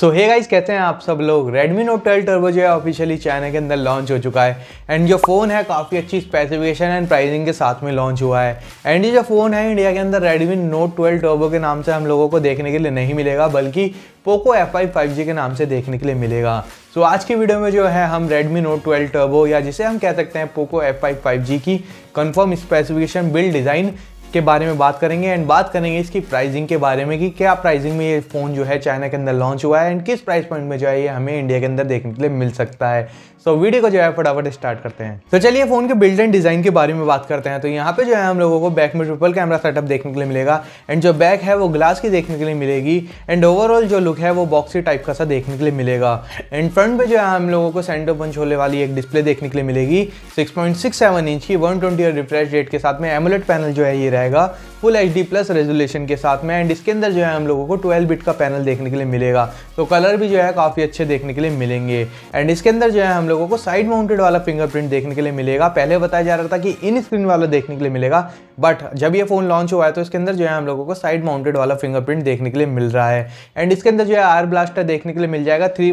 सो hey guys कहते हैं आप सब लोग Redmi Note 12 Turbo जो है ऑफिशियली चाइना के अंदर लॉन्च हो चुका है एंड जो फ़ोन है काफ़ी अच्छी स्पेसिफिकेशन एंड प्राइसिंग के साथ में लॉन्च हुआ है एंड ये जो फ़ोन है इंडिया के अंदर Redmi Note 12 Turbo के नाम से हम लोगों को देखने के लिए नहीं मिलेगा बल्कि Poco F 5G five G के नाम से देखने के लिए मिलेगा सो so, आज की वीडियो में जो है हम Redmi Note 12 Turbo या जिसे हम कह सकते हैं Poco F 5G five G की कंफर्म स्पेसिफिकेशन बिल्ड डिज़ाइन के बारे में बात करेंगे एंड बात करेंगे इसकी प्राइसिंग के बारे में कि क्या प्राइसिंग में ये फ़ोन जो है चाइना के अंदर लॉन्च हुआ है एंड किस प्राइस पॉइंट में जो है ये हमें इंडिया के अंदर देखने के लिए मिल सकता है सो so, वीडियो को जो है फटाफट स्टार्ट करते हैं तो so, चलिए फ़ोन के बिल्ड एंड डिज़ाइन के बारे में बात करते हैं तो यहाँ पे जो है हम लोगों को बैक में ट्रिपल कैमरा सेटअप देखने के लिए मिलेगा एंड जो बैक है वो ग्लास की देखने के लिए मिलेगी एंड ओवरऑल जो लुक है वो बॉक्सी टाइप का सा देखने के लिए मिलेगा एंड फ्रंट पे जो है हम लोगों को सेंटर पंच होने वाली एक डिस्प्ले देखने के लिए मिलेगी सिक्स इंच की वन रिफ्रेश रेट के साथ में एमुलेट पैनल जो है ये जाएगा full H D plus resolution के साथ में एंड इसके अंदर जो है हम लोगों को 12 बिट का पैनल देखने के लिए मिलेगा तो कलर भी जो है काफ़ी अच्छे देखने के लिए मिलेंगे एंड इसके अंदर जो है हम लोगों को साइड माउंटेड वाला फिंगरप्रिंट देखने के लिए मिलेगा पहले बताया जा रहा था कि इन स्क्रीन वाला देखने के लिए मिलेगा बट जब ये फ़ोन लॉन्च हुआ है तो इसके अंदर जो है हम लोगों को साइड माउंटेड वाला फिंगरप्रिंट देखने के लिए मिल रहा है एंड इसके अंदर जो है आर ब्लास्टर देखने के लिए मिल जाएगा थ्री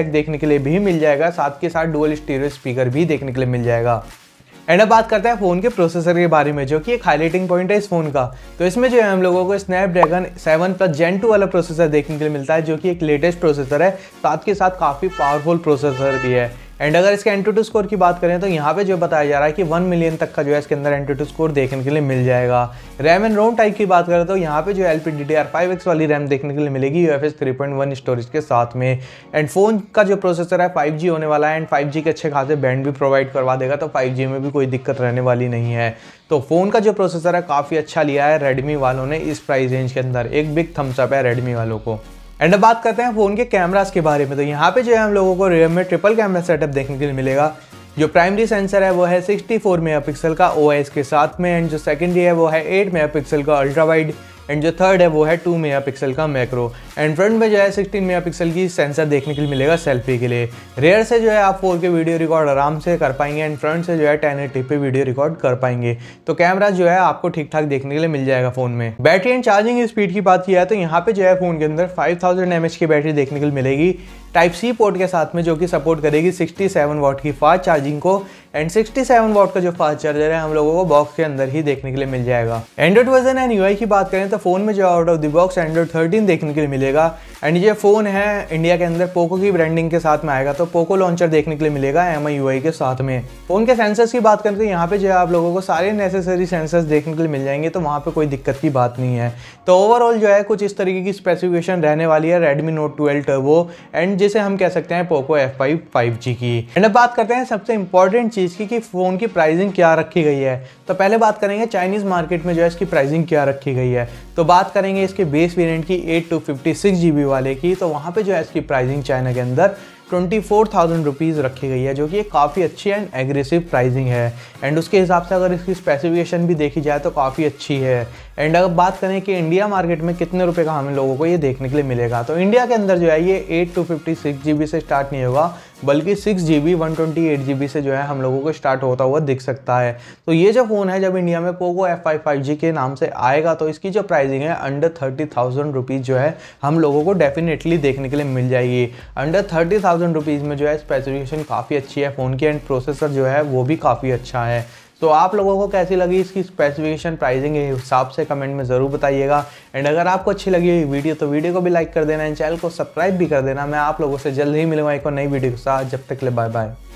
जैक देखने के लिए भी मिल जाएगा साथ के साथ डुअल स्टीरियो स्पीकर भी देखने के लिए मिल जाएगा एंड अब बात करते हैं फ़ोन के प्रोसेसर के बारे में जो कि एक हाईलाइटिंग पॉइंट है इस फोन का तो इसमें जो है हम लोगों को स्नैपड्रैगन 7 प्लस जेन टू वाला प्रोसेसर देखने के लिए मिलता है जो कि एक लेटेस्ट प्रोसेसर है साथ के साथ काफ़ी पावरफुल प्रोसेसर भी है एंड अगर इसके टू स्कोर की बात करें तो यहाँ पे जो बताया जा रहा है कि वन मिलियन तक का जो है इसके अंदर टू स्कोर देखने के लिए मिल जाएगा रैम एंड रोम टाइप की बात करें तो यहाँ पे जो L P D D R five X वाली रैम देखने के लिए मिलेगी U F S three point one storage के साथ में एंड फोन का जो प्रोसेसर है फाइव जी होने वाला है एंड फाइव जी के अच्छे खासे बैंड भी प्रोवाइड करवा देगा तो फाइव जी में भी कोई दिक्कत रहने वाली नहीं है तो फ़ोन का जो प्रोसेसर है काफ़ी अच्छा लिया है रेडमी वालों ने इस प्राइस रेंज के अंदर एक बिग थम्सअप है रेडमी वालों को एंड अब बात करते हैं फ़ोन के कैमरास के बारे में तो यहाँ पे जो है हम लोगों को रियल में ट्रिपल कैमरा सेटअप देखने के लिए मिलेगा जो प्राइमरी सेंसर है वो है 64 मेगापिक्सल का ओ के साथ में एंड जो सेकेंडरी है वो है 8 मेगापिक्सल का अल्ट्रा वाइड एंड जो थर्ड है वो है टू मेगा पिक्सल का मैक्रो एंड फ्रंट में जो है सिक्सटीन मेगा पिक्सल की सेंसर देखने के लिए मिलेगा सेल्फी के लिए रेयर से जो है आप फोर के वीडियो रिकॉर्ड आराम से कर पाएंगे एंड फ्रंट से जो है टेन एटी पे वीडियो रिकॉर्ड कर पाएंगे तो कैमरा जो है आपको ठीक ठाक देखने के लिए मिल जाएगा फोन में बैटरी एंड चार्जिंग स्पीड की बात किया तो यहाँ पे जो है फोन के अंदर फाइव थाउजेंड की बैटरी देखने के लिए मिलेगी टाइप सी पोर्ट के साथ में जो कि सपोर्ट करेगी 67 वॉट की फास्ट चार्जिंग को एंड 67 वॉट का जो फास्ट चार्जर है हम लोगों को बॉक्स के अंदर ही देखने के लिए मिल जाएगा एंड्रॉइड वर्जन एंड यूआई की बात करें तो फोन में जो out of the box Android 13 देखने के लिए मिलेगा एंड ये फोन है इंडिया के अंदर पोको की ब्रांडिंग के साथ में आएगा तो पोको लॉन्चर देखने के लिए मिलेगा एम आई के साथ में फोन के सेंसर्स की बात करें तो यहाँ पे जो है आप लोगों को सारे नेसेसरी सेंसर्स देखने के लिए मिल जाएंगे तो वहाँ पर कोई दिक्कत की बात नहीं है तो ओवरऑल जो है कुछ इस तरीके की स्पेसिफिकेशन रहने वाली है Redmi note twelve turbo and जिसे हम कह सकते हैं Poco F five five G की एंड अब बात करते हैं सबसे इंपॉर्टेंट चीज़ की कि फ़ोन की प्राइसिंग क्या रखी गई है तो पहले बात करेंगे चाइनीज़ मार्केट में जो है इसकी प्राइसिंग क्या रखी गई है तो बात करेंगे इसके बेस वेरियंट की eight two fifty six G B वाले की तो वहाँ पर जो है इसकी प्राइसिंग चाइना के अंदर ट्वेंटी फोर थाउजेंड रुपीज़ रखी गई है जो कि काफ़ी अच्छी एंड एग्रेसिव प्राइसिंग है एंड उसके हिसाब से अगर इसकी स्पेसिफिकेशन भी देखी जाए तो काफ़ी अच्छी है एंड अगर बात करें कि इंडिया मार्केट में कितने रुपए का हमें लोगों को ये देखने के लिए मिलेगा तो इंडिया के अंदर जो है ये eight two fifty six G से स्टार्ट नहीं होगा बल्कि six G B one twenty eight G B से जो है हम लोगों को स्टार्ट होता हुआ दिख सकता है तो ये जो फ़ोन है जब इंडिया में Poco F five five G के नाम से आएगा तो इसकी जो प्राइसिंग है अंडर थर्टी थाउजेंड रुपीज़ जो है हम लोगों को डेफिनेटली देखने के लिए मिल जाएगी अंडर थर्टी थाउजेंड रुपीज़ में जो है स्पेसिफिकेशन काफ़ी अच्छी है फ़ोन की एंड प्रोसेसर जो है वो भी काफ़ी अच्छा है तो आप लोगों को कैसी लगी इसकी स्पेसिफिकेशन प्राइसिंग के हिसाब से कमेंट में ज़रूर बताइएगा एंड अगर आपको अच्छी लगी हुई वीडियो तो वीडियो को भी लाइक कर देना एंड चैनल को सब्सक्राइब भी कर देना मैं आप लोगों से जल्द ही मिलूंगा एक और नई वीडियो के साथ जब तक ले बाय बाय